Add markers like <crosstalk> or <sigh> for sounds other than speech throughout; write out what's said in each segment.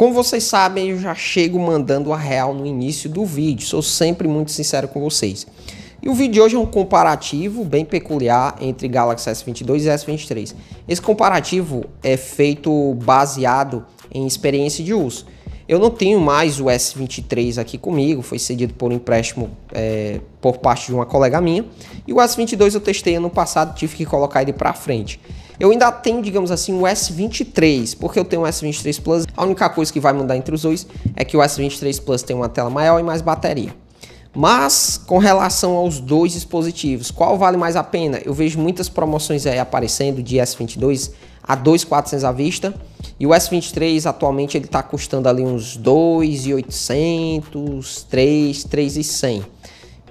Como vocês sabem, eu já chego mandando a real no início do vídeo, sou sempre muito sincero com vocês. E o vídeo de hoje é um comparativo bem peculiar entre Galaxy S22 e S23. Esse comparativo é feito baseado em experiência de uso. Eu não tenho mais o S23 aqui comigo, foi cedido por um empréstimo é, por parte de uma colega minha. E o S22 eu testei ano passado, tive que colocar ele para frente. Eu ainda tenho, digamos assim, o S23, porque eu tenho o S23 Plus. A única coisa que vai mudar entre os dois é que o S23 Plus tem uma tela maior e mais bateria. Mas com relação aos dois dispositivos, qual vale mais a pena? Eu vejo muitas promoções aí aparecendo de S22 a 2.400 à vista. E o S23 atualmente ele está custando ali uns 2.800, 3, 3.100.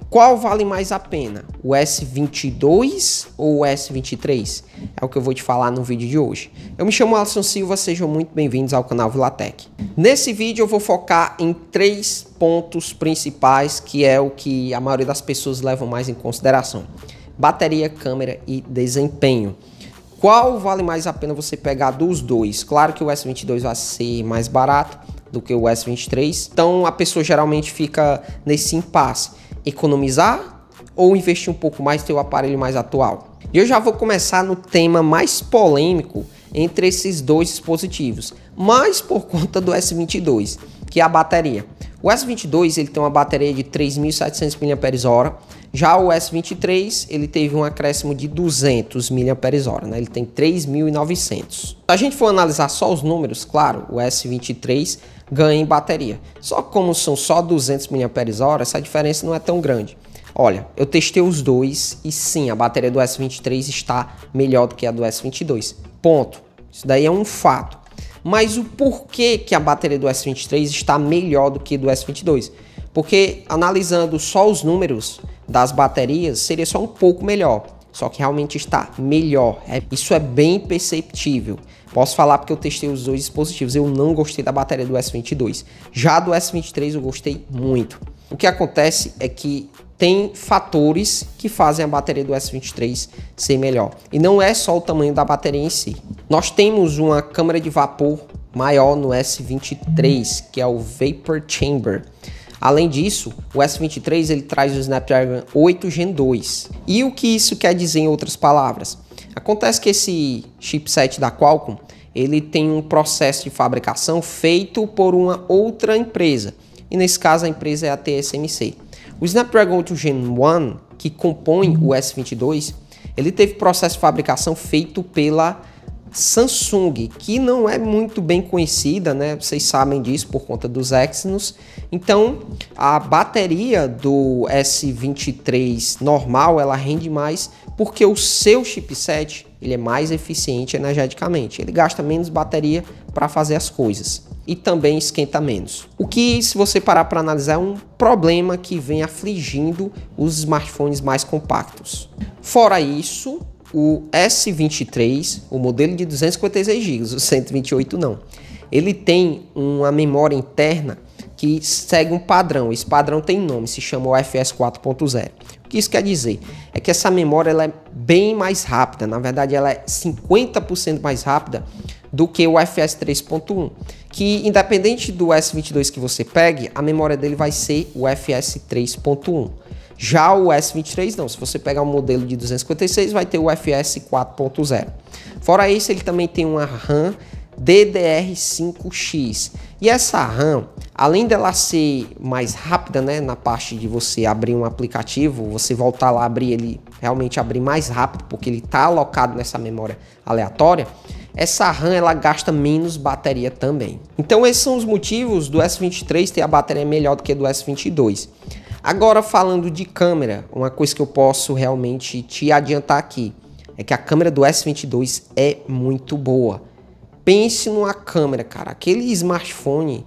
Qual vale mais a pena, o S22 ou o S23? É o que eu vou te falar no vídeo de hoje. Eu me chamo Alisson Silva, sejam muito bem-vindos ao canal Vilatec. Nesse vídeo eu vou focar em três pontos principais que é o que a maioria das pessoas levam mais em consideração. Bateria, câmera e desempenho. Qual vale mais a pena você pegar dos dois? Claro que o S22 vai ser mais barato do que o S23, então a pessoa geralmente fica nesse impasse economizar ou investir um pouco mais no seu aparelho mais atual? E eu já vou começar no tema mais polêmico entre esses dois dispositivos, mas por conta do S22, que é a bateria. O S22 ele tem uma bateria de 3.700 mAh, já o S23 ele teve um acréscimo de 200 mAh, né? ele tem 3.900. Se a gente for analisar só os números, claro, o S23 ganha em bateria. Só que como são só 200 mAh, essa diferença não é tão grande. Olha, eu testei os dois e sim, a bateria do S23 está melhor do que a do S22. Ponto. Isso daí é um fato. Mas o porquê que a bateria do S23 está melhor do que do S22? Porque analisando só os números das baterias, seria só um pouco melhor só que realmente está melhor. É, isso é bem perceptível. Posso falar porque eu testei os dois dispositivos. Eu não gostei da bateria do S22. Já do S23 eu gostei muito. O que acontece é que tem fatores que fazem a bateria do S23 ser melhor. E não é só o tamanho da bateria em si. Nós temos uma câmara de vapor maior no S23, que é o Vapor Chamber. Além disso, o S23 ele traz o Snapdragon 8 Gen 2. E o que isso quer dizer em outras palavras? Acontece que esse chipset da Qualcomm, ele tem um processo de fabricação feito por uma outra empresa. E nesse caso a empresa é a TSMC. O Snapdragon 8 Gen 1, que compõe o S22, ele teve processo de fabricação feito pela Samsung, que não é muito bem conhecida, né? Vocês sabem disso por conta dos Exynos. Então, a bateria do S23 normal, ela rende mais porque o seu chipset, ele é mais eficiente energeticamente. Ele gasta menos bateria para fazer as coisas e também esquenta menos. O que, se você parar para analisar, é um problema que vem afligindo os smartphones mais compactos. Fora isso, o S23, o modelo de 256 GB, o 128 não, ele tem uma memória interna que segue um padrão. Esse padrão tem nome, se chama UFS 4.0. O que isso quer dizer? É que essa memória ela é bem mais rápida, na verdade ela é 50% mais rápida do que o FS 3.1, que independente do S22 que você pegue, a memória dele vai ser o FS 3.1. Já o S23 não, se você pegar um modelo de 256 vai ter o FS 4.0. Fora isso, ele também tem uma RAM DDR5X. E essa RAM, além dela ser mais rápida, né, na parte de você abrir um aplicativo, você voltar lá abrir ele realmente abrir mais rápido, porque ele está alocado nessa memória aleatória. Essa RAM ela gasta menos bateria também. Então esses são os motivos do S23 ter a bateria melhor do que do S22. Agora falando de câmera, uma coisa que eu posso realmente te adiantar aqui é que a câmera do S22 é muito boa. Pense numa câmera, cara. Aquele smartphone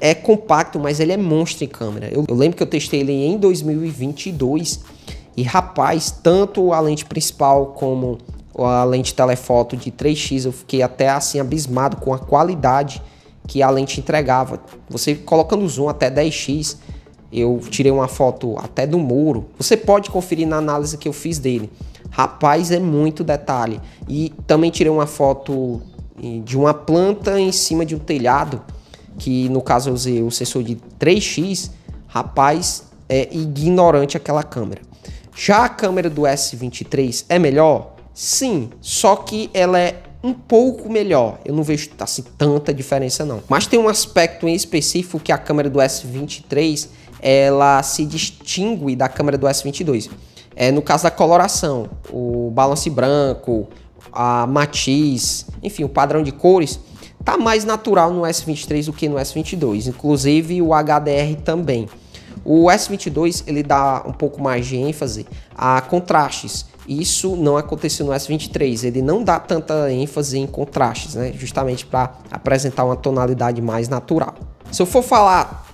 é compacto, mas ele é monstro em câmera. Eu, eu lembro que eu testei ele em 2022 e rapaz, tanto a lente principal como a lente telefoto de 3x, eu fiquei até assim abismado com a qualidade que a lente entregava. Você colocando zoom até 10x, eu tirei uma foto até do muro. Você pode conferir na análise que eu fiz dele. Rapaz, é muito detalhe. E também tirei uma foto de uma planta em cima de um telhado, que no caso eu usei o sensor de 3x. Rapaz, é ignorante aquela câmera. Já a câmera do S23 é melhor? Sim, só que ela é um pouco melhor. Eu não vejo assim, tanta diferença não. Mas tem um aspecto em específico que a câmera do S23 ela se distingue da câmera do S22. É no caso da coloração, o balance branco, a matiz, enfim, o padrão de cores tá mais natural no S23 do que no S22, inclusive o HDR também. O S22 ele dá um pouco mais de ênfase a contrastes, isso não aconteceu no S23. Ele não dá tanta ênfase em contrastes, né? Justamente para apresentar uma tonalidade mais natural. Se eu for falar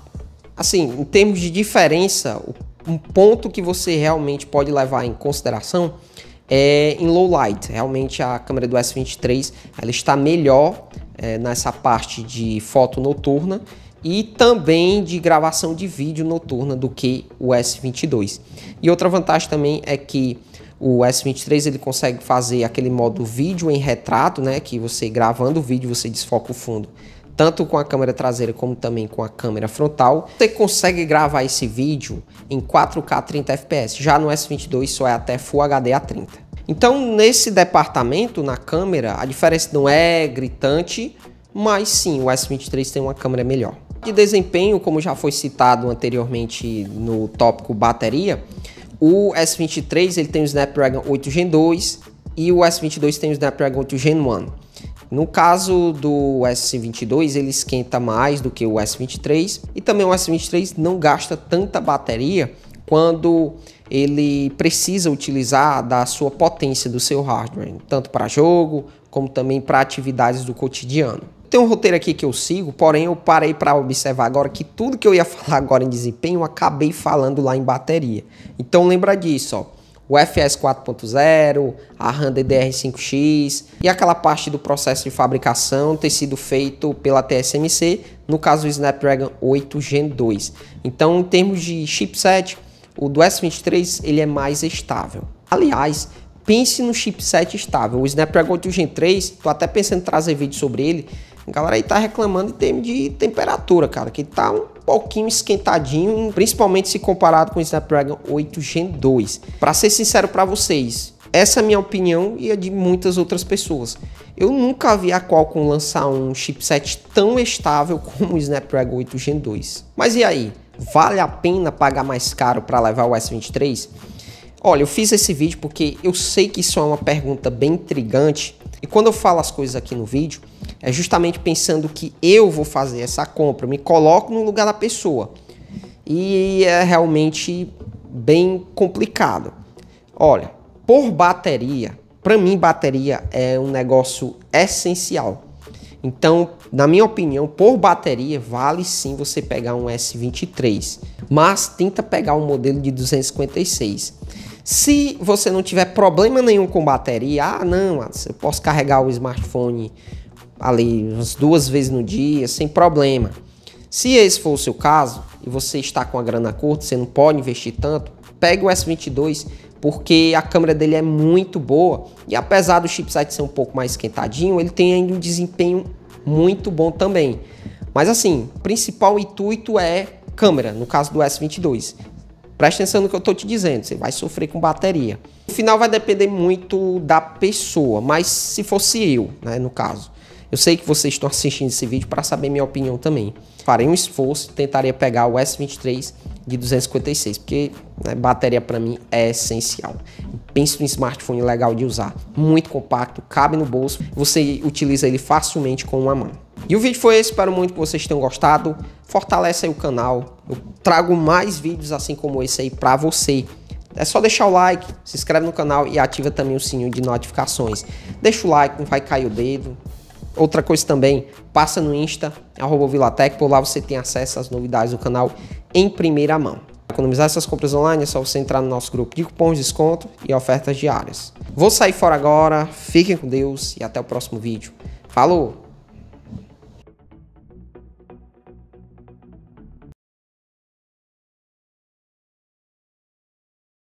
assim, em termos de diferença, um ponto que você realmente pode levar em consideração é em low light. Realmente a câmera do S23 ela está melhor é, nessa parte de foto noturna e também de gravação de vídeo noturna do que o S22. E outra vantagem também é que o S23 ele consegue fazer aquele modo vídeo em retrato, né, que você gravando o vídeo você desfoca o fundo tanto com a câmera traseira como também com a câmera frontal. Você consegue gravar esse vídeo em 4K 30 fps, já no S22 só é até Full HD a 30. Então, nesse departamento, na câmera, a diferença não é gritante, mas sim, o S23 tem uma câmera melhor. De desempenho, como já foi citado anteriormente no tópico bateria, o S23 ele tem o Snapdragon 8 Gen 2 e o S22 tem o Snapdragon 8 Gen 1. No caso do S22, ele esquenta mais do que o S23 e também o S23 não gasta tanta bateria quando ele precisa utilizar da sua potência do seu hardware, tanto para jogo como também para atividades do cotidiano. Tem um roteiro aqui que eu sigo, porém eu parei para observar agora que tudo que eu ia <laughs> falar agora em desempenho eu acabei falando lá em bateria. Então lembra disso, ó. O FS 4.0, a RAM DDR5X e aquela parte do processo de fabricação ter sido feito pela TSMC, no caso o Snapdragon 8 Gen 2. Então, em termos de chipset, o do S23 ele é mais estável. Aliás, pense no chipset estável. O Snapdragon 8 Gen 3, estou até pensando em trazer vídeo sobre ele, a galera aí tá reclamando em termos de temperatura, cara, que tá um pouquinho esquentadinho, principalmente se comparado com o Snapdragon 8 Gen 2. Para ser sincero para vocês, essa é a minha opinião e a de muitas outras pessoas. Eu nunca vi a Qualcomm lançar um chipset tão estável como o Snapdragon 8 Gen 2. Mas e aí? Vale a pena pagar mais caro para levar o S23? Olha, eu fiz esse vídeo porque eu sei que isso é uma pergunta bem intrigante e quando eu falo as coisas aqui no vídeo, é justamente pensando que eu vou fazer essa compra, me coloco no lugar da pessoa. E é realmente bem complicado. Olha, por bateria, para mim bateria é um negócio essencial. Então, na minha opinião, por bateria vale sim você pegar um S23, mas tenta pegar um modelo de 256. Se você não tiver problema nenhum com bateria, ah, não, eu posso carregar o smartphone ali umas duas vezes no dia, sem problema. Se esse for o seu caso e você está com a grana curta, você não pode investir tanto, pegue o S22 porque a câmera dele é muito boa e apesar do chipset ser um pouco mais esquentadinho, ele tem ainda um desempenho muito bom também. Mas assim, o principal intuito é câmera, no caso do S22. Preste atenção no que eu estou te dizendo, você vai sofrer com bateria. No final vai depender muito da pessoa, mas se fosse eu, né, no caso, eu sei que vocês estão assistindo esse vídeo para saber minha opinião também. Farei um esforço, e tentaria pegar o S23 de 256, porque né, bateria para mim é essencial. Pense num smartphone legal de usar, muito compacto, cabe no bolso, você utiliza ele facilmente com uma mão. E o vídeo foi esse, espero muito que vocês tenham gostado. Fortalece aí o canal, eu trago mais vídeos assim como esse aí para você. É só deixar o like, se inscreve no canal e ativa também o sininho de notificações. Deixa o like, não vai cair o dedo, Outra coisa também, passa no Insta, arroba Vilatec, por lá você tem acesso às novidades do canal em primeira mão. Para economizar essas compras online é só você entrar no nosso grupo de cupons, desconto e ofertas diárias. Vou sair fora agora, fiquem com Deus e até o próximo vídeo. Falou!